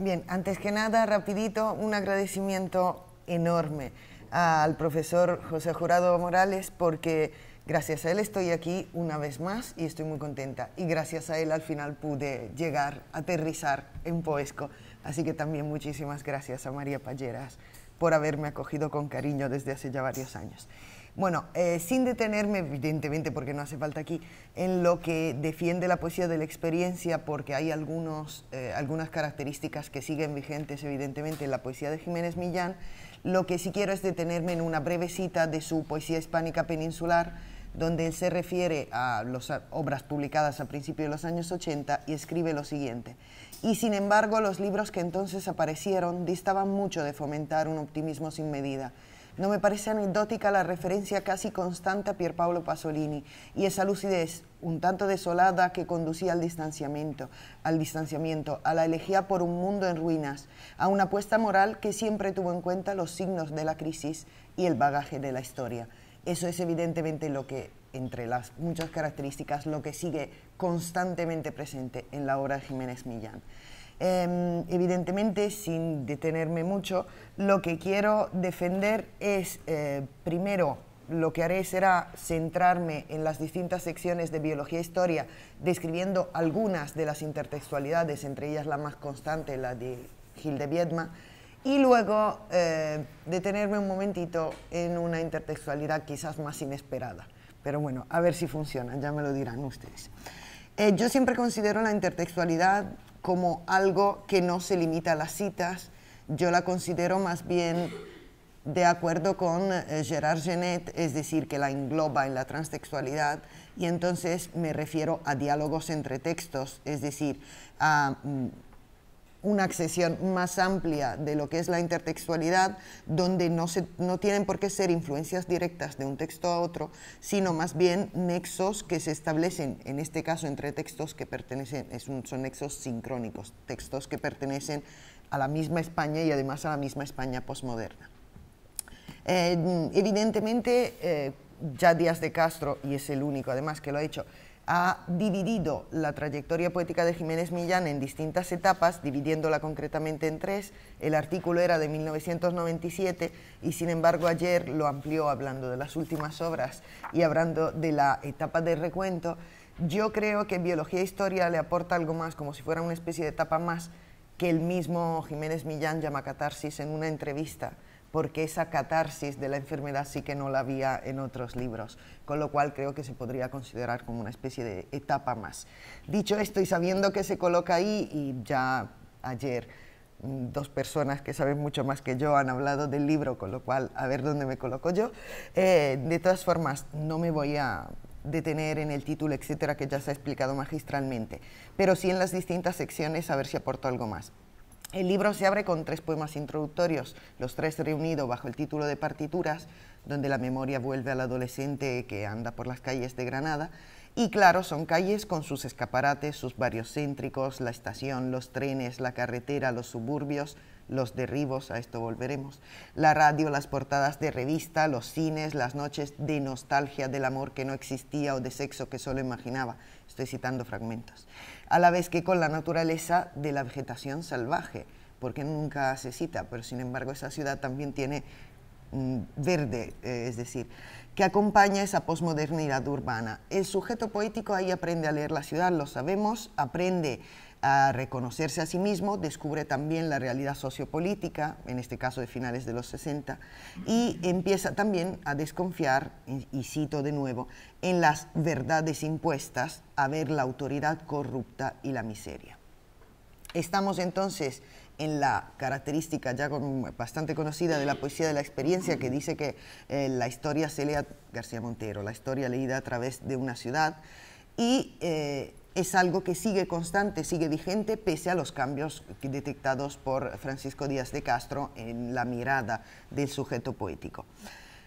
Bien, antes que nada, rapidito, un agradecimiento enorme al profesor José Jurado Morales porque gracias a él estoy aquí una vez más y estoy muy contenta. Y gracias a él al final pude llegar, aterrizar en Poesco. Así que también muchísimas gracias a María Palleras por haberme acogido con cariño desde hace ya varios años. Bueno, eh, sin detenerme, evidentemente, porque no hace falta aquí, en lo que defiende la poesía de la experiencia, porque hay eh, algunas características que siguen vigentes, evidentemente, en la poesía de Jiménez Millán, lo que sí quiero es detenerme en una breve cita de su poesía hispánica peninsular, donde él se refiere a las obras publicadas a principios de los años 80 y escribe lo siguiente. Y sin embargo, los libros que entonces aparecieron distaban mucho de fomentar un optimismo sin medida no me parece anecdótica la referencia casi constante a Pierpaolo Pasolini y esa lucidez un tanto desolada que conducía al distanciamiento, al distanciamiento, a la elegía por un mundo en ruinas, a una apuesta moral que siempre tuvo en cuenta los signos de la crisis y el bagaje de la historia. Eso es evidentemente lo que, entre las muchas características, lo que sigue constantemente presente en la obra de Jiménez Millán. Em, evidentemente, sin detenerme mucho, lo que quiero defender es, eh, primero, lo que haré será centrarme en las distintas secciones de biología e historia, describiendo algunas de las intertextualidades, entre ellas la más constante, la de Gil de Viedma, y luego eh, detenerme un momentito en una intertextualidad quizás más inesperada. Pero bueno, a ver si funciona, ya me lo dirán ustedes. Eh, yo siempre considero la intertextualidad como algo que no se limita a las citas. Yo la considero más bien de acuerdo con eh, Gerard Genet, es decir, que la engloba en la transtextualidad, y entonces me refiero a diálogos entre textos, es decir, a mm, una accesión más amplia de lo que es la intertextualidad, donde no, tienen por qué ser influencias directas de un texto a otro, sino más bien nexos que se establecen, en este caso entre textos que pertenecen, son nexos sincrónicos, textos que pertenecen a la misma España y además a la misma España posmoderna. Eh, evidentemente, eh, ya Díaz de Castro, y es el único además que lo ha hecho, ha dividido la trayectoria poética de Jiménez Millán en distintas etapas, dividiéndola concretamente en tres. El artículo era de 1997 y sin embargo ayer lo amplió hablando de las últimas obras y hablando de la etapa de recuento. Yo creo que biología e historia le aporta algo más, como si fuera una especie de etapa más que el mismo Jiménez Millán llama catarsis en una entrevista porque esa catarsis de la enfermedad sí que no la había en otros libros, con lo cual creo que se podría considerar como una especie de etapa más. Dicho esto, y sabiendo que se coloca ahí, y ya ayer mm, dos personas que saben mucho más que yo han hablado del libro, con lo cual a ver dónde me coloco yo, eh, de todas formas, no me voy a detener en el título, etcétera, que ya se ha explicado magistralmente, pero sí en las distintas secciones a ver si aporto algo más. El libro se abre con tres poemas introductorios, los tres reunidos bajo el título de Partituras, donde la memoria vuelve al adolescente que anda por las calles de Granada y claro, son calles con sus escaparates, sus barrios céntricos, la estación, los trenes, la carretera, los suburbios, los derribos, a esto volveremos, la radio, las portadas de revista, los cines, las noches de nostalgia del amor que no existía o de sexo que solo imaginaba. Estoy citando fragmentos. A la vez que con la naturaleza de la vegetación salvaje, porque nunca se cita, pero sin embargo esa ciudad también tiene Mm, verde, eh, es decir, que acompaña esa posmodernidad urbana. El sujeto poético ahí aprende a leer la ciudad, lo sabemos, aprende a reconocerse a sí mismo, descubre también la realidad sociopolítica, en este caso de finales de los 60, y empieza también a desconfiar, y cito de nuevo, en las verdades impuestas, a ver la autoridad corrupta y la miseria. Estamos entonces en la característica ya bastante conocida de la poesía de la experiencia que dice que eh, la historia se lea, García Montero, la historia leída a través de una ciudad y eh, es algo que sigue constante, sigue vigente pese a los cambios detectados por Francisco Díaz de Castro en la mirada del sujeto poético.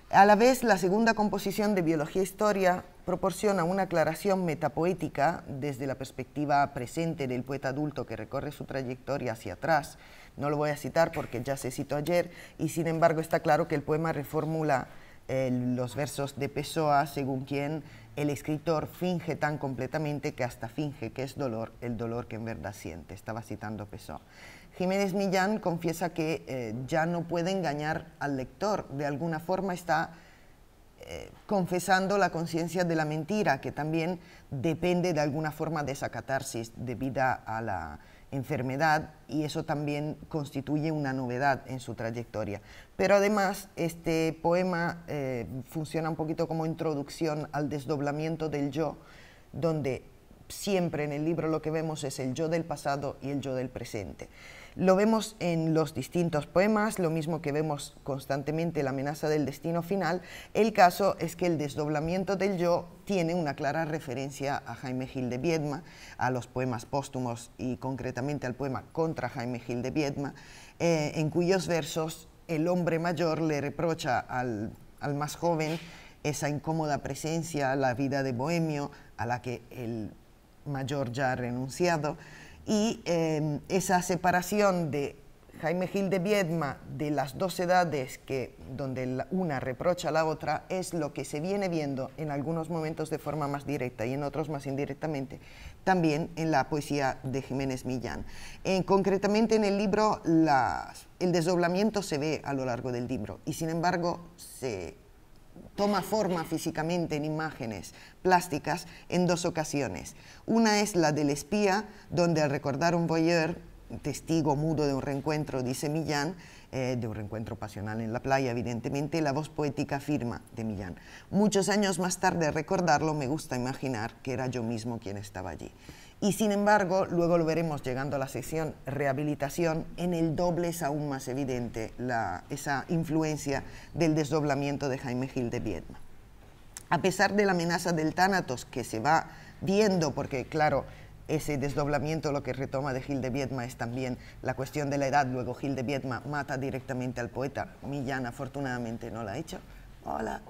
A la vez, la segunda composición de Biología e Historia proporciona una aclaración metapoética desde la perspectiva presente del poeta adulto que recorre su trayectoria hacia atrás. No lo voy a citar porque ya se citó ayer y sin embargo está claro que el poema reformula eh, los versos de Pessoa según quien el escritor finge tan completamente que hasta finge que es dolor el dolor que en verdad siente. Estaba citando Pessoa. Jiménez Millán confiesa que eh, ya no puede engañar al lector, de alguna forma está confesando la conciencia de la mentira, que también depende de alguna forma de esa catarsis debida a la enfermedad y eso también constituye una novedad en su trayectoria. Pero además este poema eh, funciona un poquito como introducción al desdoblamiento del yo, donde siempre en el libro lo que vemos es el yo del pasado y el yo del presente. Lo vemos en los distintos poemas, lo mismo que vemos constantemente la amenaza del destino final. El caso es que el desdoblamiento del yo tiene una clara referencia a Jaime Gil de Viedma, a los poemas póstumos y concretamente al poema contra Jaime Gil de Viedma, eh, en cuyos versos el hombre mayor le reprocha al, al más joven esa incómoda presencia, la vida de bohemio a la que el mayor ya ha renunciado, y em, esa separación de Jaime Gil de Viedma de las dos edades que donde una reprocha a la otra es lo que se viene viendo en algunos momentos de forma más directa y en otros más indirectamente también en la poesía de Jiménez Millán. En, concretamente en el libro el desdoblamiento se ve a lo largo del libro y sin embargo se toma forma físicamente en imágenes plásticas en dos ocasiones. Una es la del espía, donde al recordar un voyeur, testigo mudo de un reencuentro, dice Millán, eh, de un reencuentro pasional en la playa, evidentemente, la voz poética firma de Millán. Muchos años más tarde, recordarlo, me gusta imaginar que era yo mismo quien estaba allí. Y sin embargo, luego lo veremos llegando a la sección rehabilitación, en el doble es aún más evidente la, esa influencia del desdoblamiento de Jaime Gil de Viedma. A pesar de la amenaza del Tánatos que se va viendo, porque claro, ese desdoblamiento lo que retoma de Gil de Viedma es también la cuestión de la edad. Luego Gil de Viedma mata directamente al poeta. Millán afortunadamente no lo ha hecho. Hola.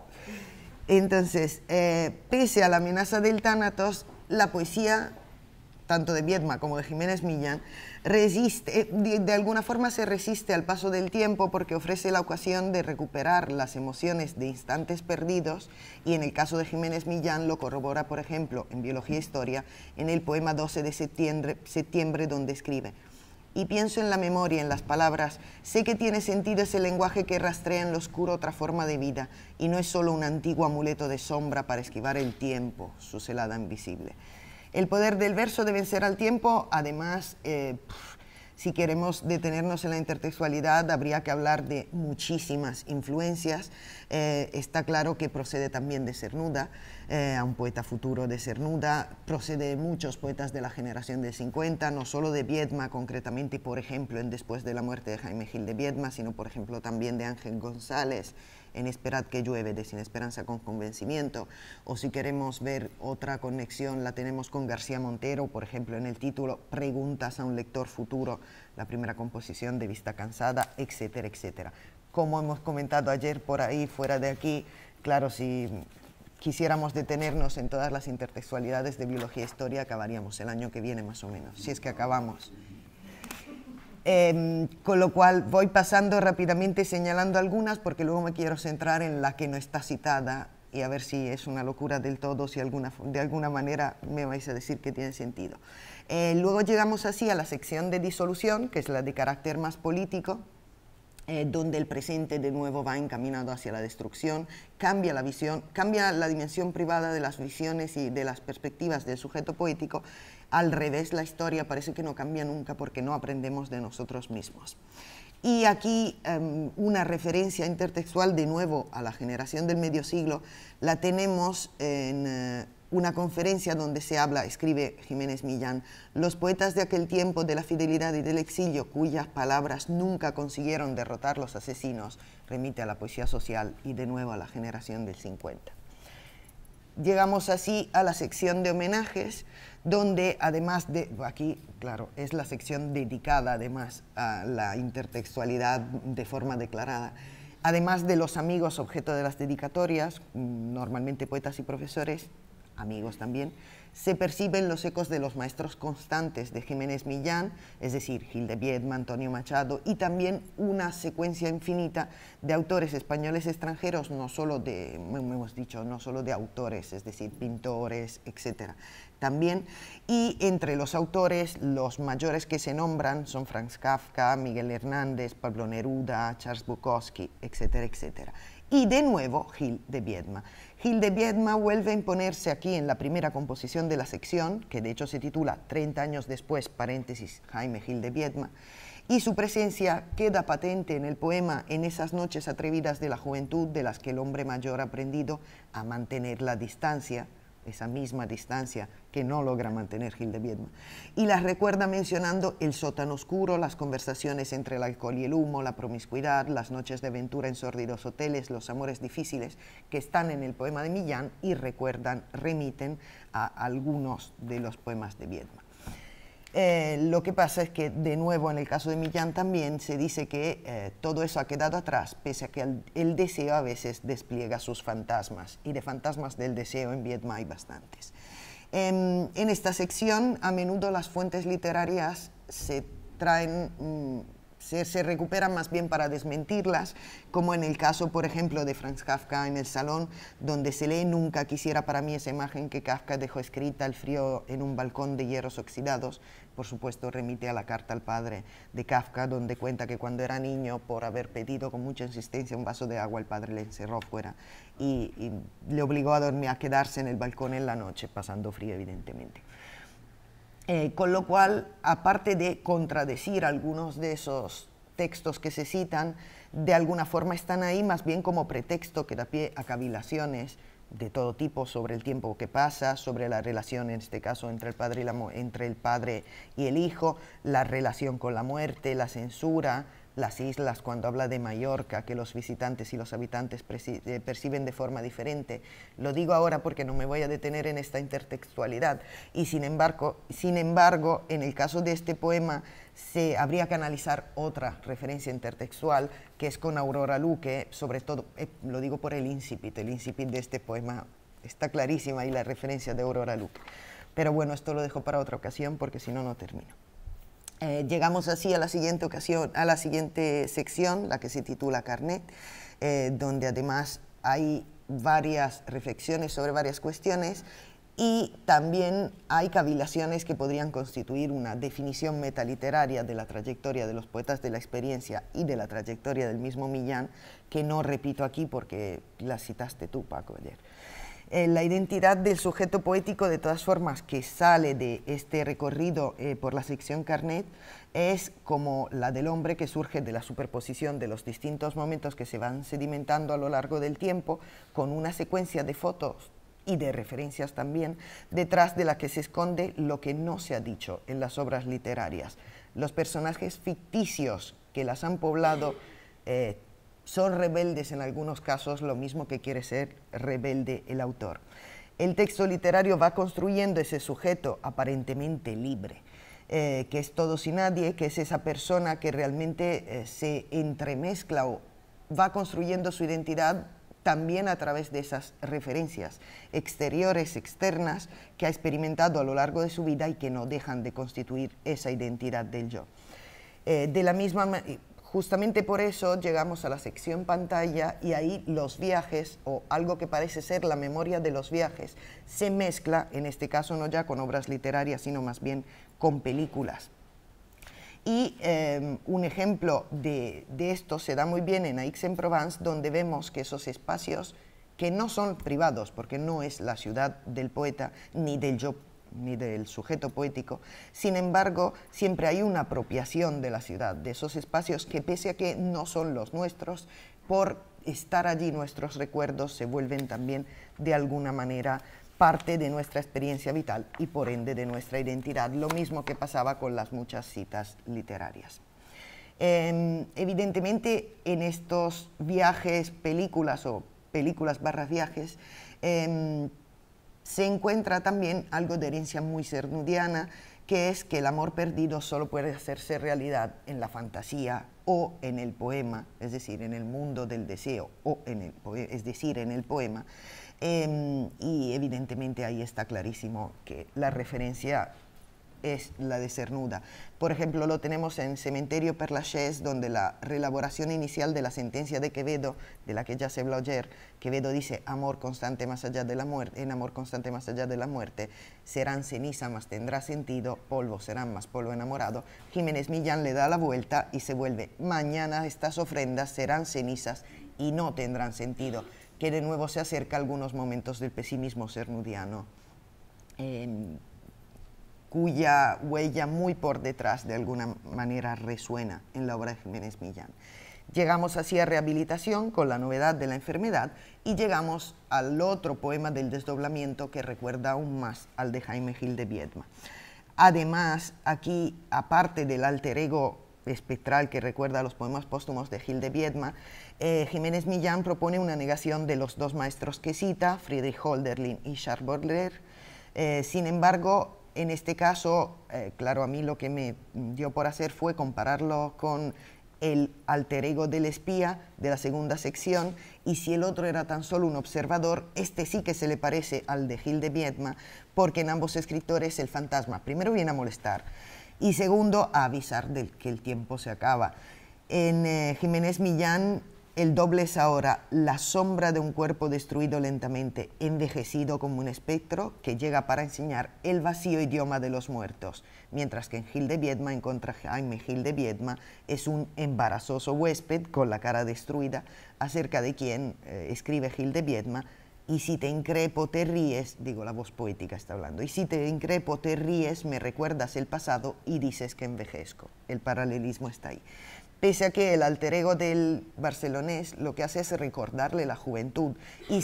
Entonces, eh, pese a la amenaza del Tánatos, la poesía tanto de Viedma como de Jiménez Millán, resiste, eh, de, alguna forma se resiste al paso del tiempo porque ofrece la ocasión de recuperar las emociones de instantes perdidos y en el caso de Jiménez Millán lo corrobora, por ejemplo, en Biología e Historia, en el poema 12 de septiembre, septiembre donde escribe y pienso en la memoria, en las palabras. Sé que tiene sentido ese lenguaje que rastrea en lo oscuro otra forma de vida y no es solo un antiguo amuleto de sombra para esquivar el tiempo, su celada invisible. El poder del verso de vencer al tiempo, además, eh, si queremos detenernos en la intertextualidad, habría que hablar de muchísimas influencias. Eh, está claro que procede también de Cernuda, eh, a un poeta futuro de Cernuda, procede de muchos poetas de la generación de 50, no solo de Viedma concretamente, por ejemplo, en Después de la muerte de Jaime Gil de Viedma, sino por ejemplo también de Ángel González, en Esperad que llueve, de Sin Esperanza con Convencimiento. O si queremos ver otra conexión, la tenemos con García Montero, por ejemplo, en el título Preguntas a un lector futuro, la primera composición de Vista Cansada, etcétera, etcétera. Como hemos comentado ayer por ahí, fuera de aquí, claro, si quisiéramos detenernos en todas las intertextualidades de biología e historia, acabaríamos el año que viene más o menos, si es que acabamos. Em, con lo cual voy pasando rápidamente señalando algunas porque luego me quiero centrar en la que no está citada y a ver si es una locura del todo, si alguna, de alguna manera me vais a decir que tiene sentido. Eh, luego llegamos así a la sección de disolución, que es la de carácter más político, eh, donde el presente de nuevo va encaminado hacia la destrucción, cambia la visión, cambia la dimensión privada de las visiones y de las perspectivas del sujeto poético, al revés la historia parece que no cambia nunca porque no aprendemos de nosotros mismos. Y aquí em, una referencia intertextual de nuevo a la generación del medio siglo la tenemos en... Eh, una conferencia donde se habla, escribe Jiménez Millán, los poetas de aquel tiempo de la fidelidad y del exilio, cuyas palabras nunca consiguieron derrotar los asesinos, remite a la poesía social y de nuevo a la generación del 50. Llegamos así a la sección de homenajes, donde además de, aquí claro, es la sección dedicada además a la intertextualidad de forma declarada, además de los amigos objeto de las dedicatorias, mm, normalmente poetas y profesores, amigos también, se perciben los ecos de los maestros constantes de Jiménez Millán, es decir, Gil de Viedma, Antonio Machado, y también una secuencia infinita de autores españoles extranjeros, no solo de, hemos dicho, no solo de autores, es decir, pintores, etcétera, también. Y entre los autores, los mayores que se nombran son Franz Kafka, Miguel Hernández, Pablo Neruda, Charles Bukowski, etcétera, etcétera y de nuevo Gil de Viedma. Gil de Viedma vuelve a imponerse aquí en la primera composición de la sección, que de hecho se titula 30 años después, paréntesis, Jaime Gil de Viedma, y su presencia queda patente en el poema En esas noches atrevidas de la juventud de las que el hombre mayor ha aprendido a mantener la distancia, esa misma distancia que no logra mantener Gil de Viedma. Y las recuerda mencionando el sótano oscuro, las conversaciones entre el alcohol y el humo, la promiscuidad, las noches de aventura en sórdidos hoteles, los amores difíciles que están en el poema de Millán y recuerdan, remiten a algunos de los poemas de Viedma. Eh, lo que pasa es que, de nuevo, en el caso de Millán también se dice que eh, todo eso ha quedado atrás, pese a que el, deseo a veces despliega sus fantasmas, y de fantasmas del deseo en Vietnam hay bastantes. en esta sección, a menudo las fuentes literarias se traen... Mm, se, recuperan más bien para desmentirlas, como en el caso, por ejemplo, de Franz Kafka en el salón, donde se lee Nunca quisiera para mí esa imagen que Kafka dejó escrita al frío en un balcón de hierros oxidados. Por supuesto, remite a la carta al padre de Kafka, donde cuenta que cuando era niño, por haber pedido con mucha insistencia un vaso de agua, el padre le encerró fuera y, y le obligó a dormir, a quedarse en el balcón en la noche, pasando frío, evidentemente. Eh, con lo cual, aparte de contradecir algunos de esos textos que se citan, de alguna forma están ahí más bien como pretexto que da pie a cavilaciones de todo tipo sobre el tiempo que pasa, sobre la relación en este caso entre el padre entre el, padre y el hijo, la relación con la muerte, la censura, las islas, cuando habla de Mallorca, que los visitantes y los habitantes eh, perciben de forma diferente. Lo digo ahora porque no me voy a detener en esta intertextualidad. Y sin embargo, sin embargo en el caso de este poema, se habría que analizar otra referencia intertextual, que es con Aurora Luque, sobre todo, eh, lo digo por el incipit, el incipit de este poema está clarísima y la referencia de Aurora Luque. Pero bueno, esto lo dejo para otra ocasión porque si no, no termino. Eh, llegamos así a la siguiente ocasión, a la siguiente sección, la que se titula Carnet, eh, donde además hay varias reflexiones sobre varias cuestiones y también hay cavilaciones que podrían constituir una definición metaliteraria de la trayectoria de los poetas de la experiencia y de la trayectoria del mismo Millán, que no repito aquí porque la citaste tú, Paco, ayer. Eh, la identidad del sujeto poético, de todas formas, que sale de este recorrido eh, por la sección Carnet, es como la del hombre que surge de la superposición de los distintos momentos que se van sedimentando a lo largo del tiempo, con una secuencia de fotos y de referencias también, detrás de la que se esconde lo que no se ha dicho en las obras literarias. Los personajes ficticios que las han poblado eh, son rebeldes en algunos casos, lo mismo que quiere ser rebelde el autor. El texto literario va construyendo ese sujeto aparentemente libre, eh, que es todo sin nadie, que es esa persona que realmente eh, se entremezcla o va construyendo su identidad también a través de esas referencias exteriores, externas, que ha experimentado a lo largo de su vida y que no dejan de constituir esa identidad del yo. Eh, de la misma justamente por eso llegamos a la sección pantalla y ahí los viajes o algo que parece ser la memoria de los viajes se mezcla, en este caso no ya con obras literarias, sino más bien con películas. Y em, un ejemplo de, de, esto se da muy bien en Aix-en-Provence, donde vemos que esos espacios que no son privados, porque no es la ciudad del poeta ni del yo ni del sujeto poético. Sin embargo, siempre hay una apropiación de la ciudad, de esos espacios que pese a que no son los nuestros, por estar allí nuestros recuerdos se vuelven también de alguna manera parte de nuestra experiencia vital y por ende de nuestra identidad, lo mismo que pasaba con las muchas citas literarias. Em, evidentemente en estos viajes, películas o películas barras viajes, em, se encuentra también algo de herencia muy cernudiana, que es que el amor perdido solo puede hacerse realidad en la fantasía o en el poema, es decir, en el mundo del deseo, o en el es decir, en el poema. Em, y evidentemente ahí está clarísimo que la referencia es la de Cernuda. Por ejemplo, lo tenemos en Cementerio Perlachés, donde la reelaboración inicial de la sentencia de Quevedo, de la que ya se habló ayer, Quevedo dice amor constante más allá de la muerte, en amor constante más allá de la muerte, serán ceniza más tendrá sentido, polvo serán más polvo enamorado. Jiménez Millán le da la vuelta y se vuelve, mañana estas ofrendas serán cenizas y no tendrán sentido, que de nuevo se acerca a algunos momentos del pesimismo cernudiano. Em, cuya huella muy por detrás de alguna manera resuena en la obra de Jiménez Millán. Llegamos así a rehabilitación con la novedad de la enfermedad y llegamos al otro poema del desdoblamiento que recuerda aún más al de Jaime Gil de Viedma. Además, aquí, aparte del alter ego espectral que recuerda a los poemas póstumos de Gil de Viedma, eh, Jiménez Millán propone una negación de los dos maestros que cita, Friedrich Holderlin y Charles Baudelaire. Eh, sin embargo, en este caso, eh, claro, a mí lo que me dio por hacer fue compararlo con el alter ego del espía de la segunda sección, y si el otro era tan solo un observador, este sí que se le parece al de Gil de Viedma, porque en ambos escritores el fantasma primero viene a molestar y segundo a avisar de que el tiempo se acaba. En eh, Jiménez Millán el doble es ahora la sombra de un cuerpo destruido lentamente, envejecido como un espectro que llega para enseñar el vacío idioma de los muertos, mientras que en Gil de Viedma, en contra Jaime Gil de Viedma, es un embarazoso huésped con la cara destruida, acerca de quien eh, escribe Gil de Viedma, y si te increpo te ríes, digo la voz poética está hablando, y si te increpo te ríes, me recuerdas el pasado y dices que envejezco. El paralelismo está ahí pese a que el alter ego del barcelonés lo que hace es recordarle la juventud, y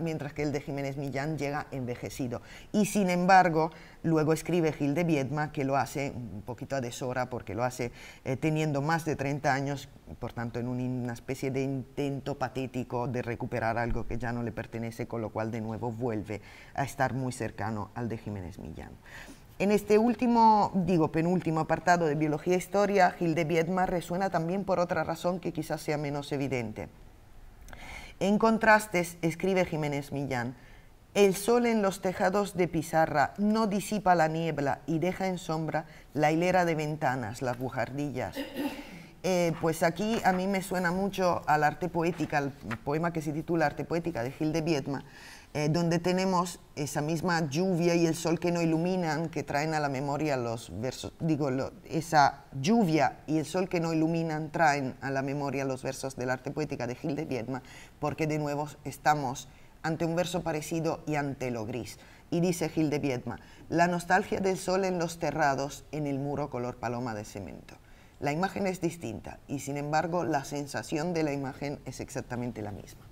mientras que el de Jiménez Millán llega envejecido. Y sin embargo, luego escribe Gil de Viedma, que lo hace un poquito a deshora, porque lo hace eh, teniendo más de 30 años, por tanto, en una especie de intento patético de recuperar algo que ya no le pertenece, con lo cual de nuevo vuelve a estar muy cercano al de Jiménez Millán. En este último, digo, penúltimo apartado de Biología e Historia, Gil de resuena también por otra razón que quizás sea menos evidente. En contrastes, escribe Jiménez Millán, el sol en los tejados de pizarra no disipa la niebla y deja en sombra la hilera de ventanas, las bujardillas. Eh, pues aquí a mí me suena mucho al arte poética, al poema que se titula Arte poética de Gil de Viedma, eh, donde tenemos esa misma lluvia y el sol que no iluminan, que traen a la memoria los versos, digo, esa lluvia y el sol que no iluminan traen a la memoria los versos del arte poética de Gil de Viedma, porque de nuevo estamos ante un verso parecido y ante lo gris. Y dice Gil de Viedma, la nostalgia del sol en los terrados, en el muro color paloma de cemento. La imagen es distinta y sin embargo la sensación de la imagen es exactamente la misma.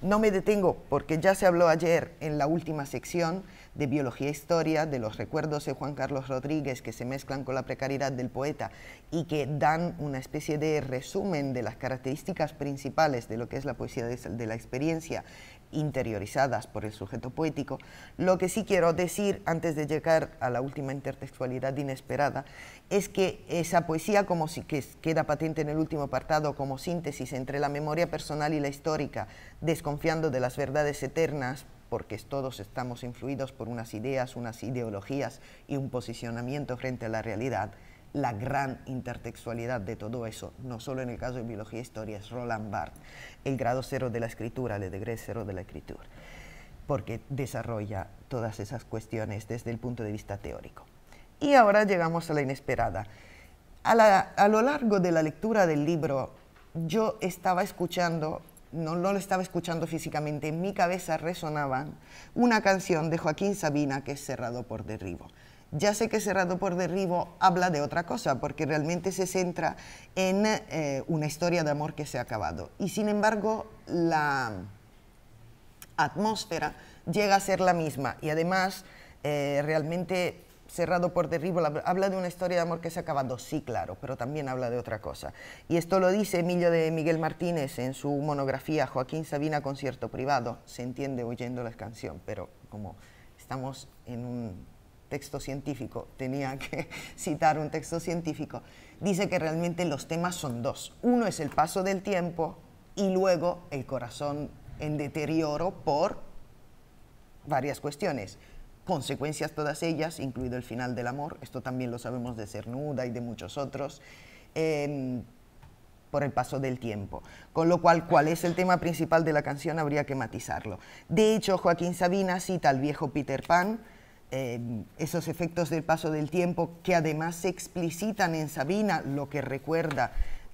No me detengo porque ya se habló ayer en la última sección de biología e historia, de los recuerdos de Juan Carlos Rodríguez que se mezclan con la precariedad del poeta y que dan una especie de resumen de las características principales de lo que es la poesía de, la experiencia interiorizadas por el sujeto poético. Lo que sí quiero decir antes de llegar a la última intertextualidad inesperada es que esa poesía, como si, que queda patente en el último apartado como síntesis entre la memoria personal y la histórica, desconfiando de las verdades eternas porque todos estamos influidos por unas ideas, unas ideologías y un posicionamiento frente a la realidad, la gran intertextualidad de todo eso, no solo en el caso de biología e historia, es Roland Barthes, el grado cero de la escritura, el degré cero de la escritura, porque desarrolla todas esas cuestiones desde el punto de vista teórico. Y ahora llegamos a la inesperada. a lo largo de la lectura del libro, yo estaba escuchando no, lo estaba escuchando físicamente, en mi cabeza resonaban una canción de Joaquín Sabina que es Cerrado por Derribo. Ya sé que Cerrado por Derribo habla de otra cosa, porque realmente se centra en eh, una historia de amor que se ha acabado. Y sin embargo, la atmósfera llega a ser la misma. Y además, eh, realmente cerrado por derribo, habla de una historia de amor que se ha acabado, sí, claro, pero también habla de otra cosa. Y esto lo dice Emilio de Miguel Martínez en su monografía Joaquín Sabina Concierto Privado, se entiende oyendo la canción, pero como estamos en un texto científico, tenía que citar un texto científico, dice que realmente los temas son dos. Uno es el paso del tiempo y luego el corazón en deterioro por varias cuestiones consecuencias todas ellas, incluido el final del amor, esto también lo sabemos de Cernuda y de muchos otros, em, por el paso del tiempo. Con lo cual, cuál es el tema principal de la canción habría que matizarlo. De hecho, Joaquín Sabina cita al viejo Peter Pan, em, esos efectos del paso del tiempo que además se explicitan en Sabina, lo que recuerda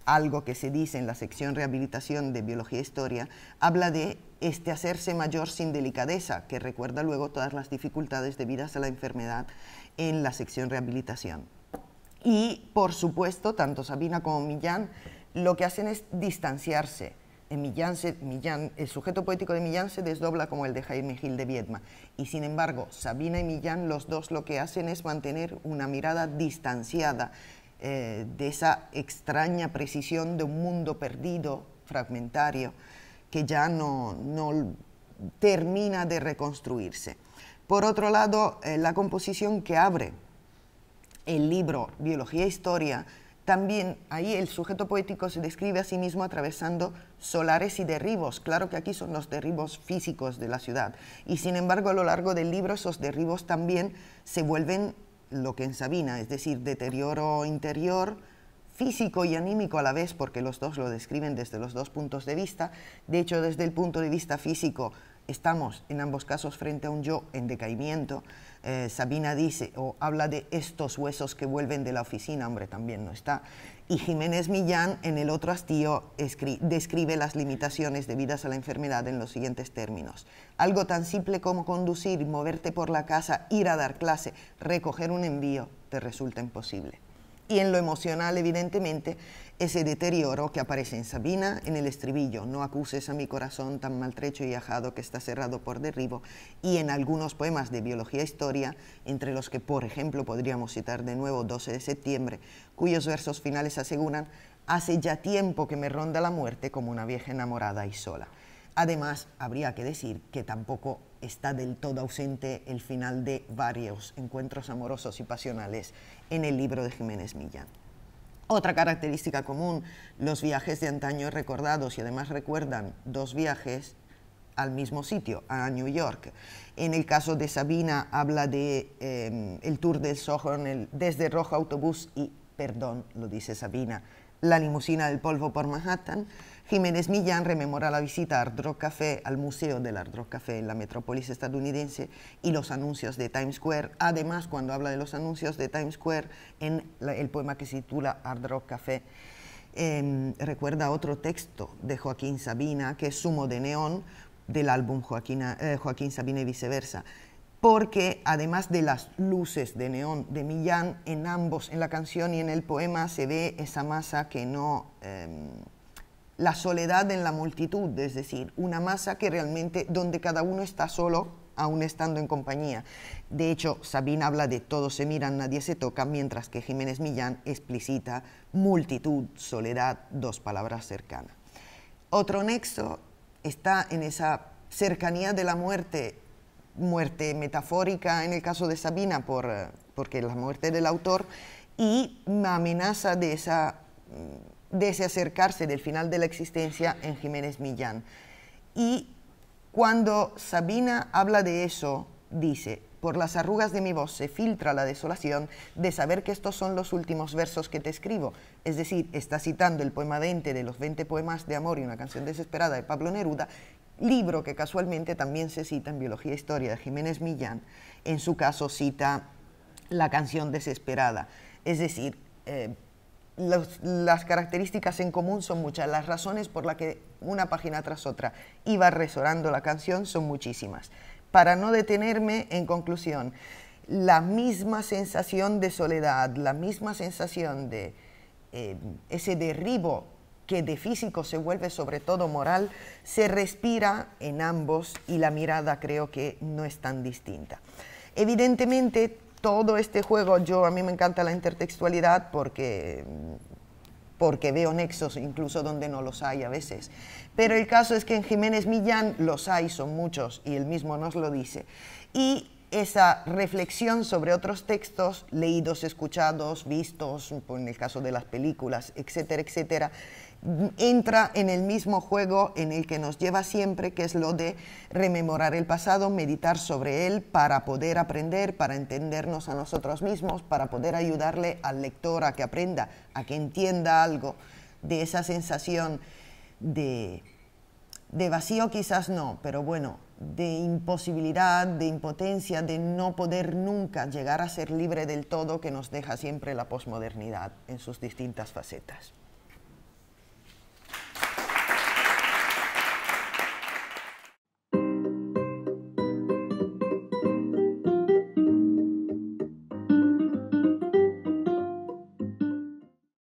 algo que se dice en la sección rehabilitación de biología e historia, habla de este hacerse mayor sin delicadeza, que recuerda luego todas las dificultades debidas a la enfermedad en la sección rehabilitación. Y, por supuesto, tanto Sabina como Millán lo que hacen es distanciarse. En Millán, el sujeto poético de Millán se desdobla como el de Jaime Gil de Viedma. Y sin embargo, Sabina y Millán, los dos lo que hacen es mantener una mirada distanciada eh, de esa extraña precisión de un mundo perdido, fragmentario, que ya no, termina de reconstruirse. Por otro lado, eh, la composición que abre el libro Biología e Historia, también ahí el sujeto poético se describe a sí mismo atravesando solares y derribos. Claro que aquí son los derribos físicos de la ciudad. Y sin embargo, a lo largo del libro esos derribos también se vuelven lo que en Sabina, es decir, deterioro interior, físico y anímico a la vez, porque los dos lo describen desde los dos puntos de vista. De hecho, desde el punto de vista físico, estamos en ambos casos frente a un yo en decaimiento. Eh, Sabina dice, o habla de estos huesos que vuelven de la oficina, hombre, también no está. Y Jiménez Millán, en el otro hastío, describe las limitaciones debidas a la enfermedad en los siguientes términos. Algo tan simple como conducir, moverte por la casa, ir a dar clase, recoger un envío, te resulta imposible y en lo emocional, evidentemente, ese deterioro que aparece en Sabina, en el estribillo, no acuses a mi corazón tan maltrecho y ajado que está cerrado por derribo, y en algunos poemas de biología e historia, entre los que, por ejemplo, podríamos citar de nuevo 12 de septiembre, cuyos versos finales aseguran, hace ya tiempo que me ronda la muerte como una vieja enamorada y sola. Además, habría que decir que tampoco está del todo ausente el final de varios encuentros amorosos y pasionales en el libro de Jiménez Millán. Otra característica común, los viajes de antaño recordados y además recuerdan dos viajes al mismo sitio, a New York. En el caso de Sabina habla de em, el tour del Soho desde Rojo Autobús y, perdón, lo dice Sabina, la limusina del polvo por Manhattan. Jiménez Millán rememora la visita a Hard Rock Café al Museo del Hard Rock Café en la metrópolis estadounidense y los anuncios de Times Square. Además, cuando habla de los anuncios de Times Square en el poema que se titula Art Rock Café, em, recuerda otro texto de Joaquín Sabina, que es Sumo de Neón, del álbum eh, Joaquín, Sabina y viceversa porque además de las luces de neón de Millán, en ambos, en la canción y en el poema, se ve esa masa que no, em, la soledad en la multitud, es decir, una masa que realmente donde cada uno está solo, aún estando en compañía. De hecho, Sabina habla de todos se miran, nadie se toca, mientras que Jiménez Millán explicita multitud, soledad, dos palabras cercanas. Otro nexo está en esa cercanía de la muerte, muerte metafórica en el caso de Sabina, por, porque la muerte del autor, y la amenaza de esa se acercarse del final de la existencia en Jiménez Millán. Y cuando Sabina habla de eso, dice, por las arrugas de mi voz se filtra la desolación de saber que estos son los últimos versos que te escribo. Es decir, está citando el poema dente de los 20 poemas de amor y una canción desesperada de Pablo Neruda, libro que casualmente también se cita en Biología e Historia de Jiménez Millán. En su caso cita la canción desesperada. Es decir, eh, las características en común son muchas, las razones por las que una página tras otra iba resonando la canción son muchísimas. Para no detenerme, en conclusión, la misma sensación de soledad, la misma sensación de eh, ese derribo que de físico se vuelve sobre todo moral, se respira en ambos y la mirada creo que no es tan distinta. Evidentemente, todo este juego, yo a mí me encanta la intertextualidad porque, porque veo nexos incluso donde no los hay a veces. Pero el caso es que en Jiménez Millán los hay, son muchos, y él mismo nos lo dice. Y esa reflexión sobre otros textos leídos, escuchados, vistos, en el caso de las películas, etcétera, etcétera, entra en el mismo juego en el que nos lleva siempre, que es lo de rememorar el pasado, meditar sobre él para poder aprender, para entendernos a nosotros mismos, para poder ayudarle al lector a que aprenda, a que entienda algo de esa sensación de, de vacío, quizás no, pero bueno, de imposibilidad, de impotencia, de no poder nunca llegar a ser libre del todo que nos deja siempre la posmodernidad en sus distintas facetas.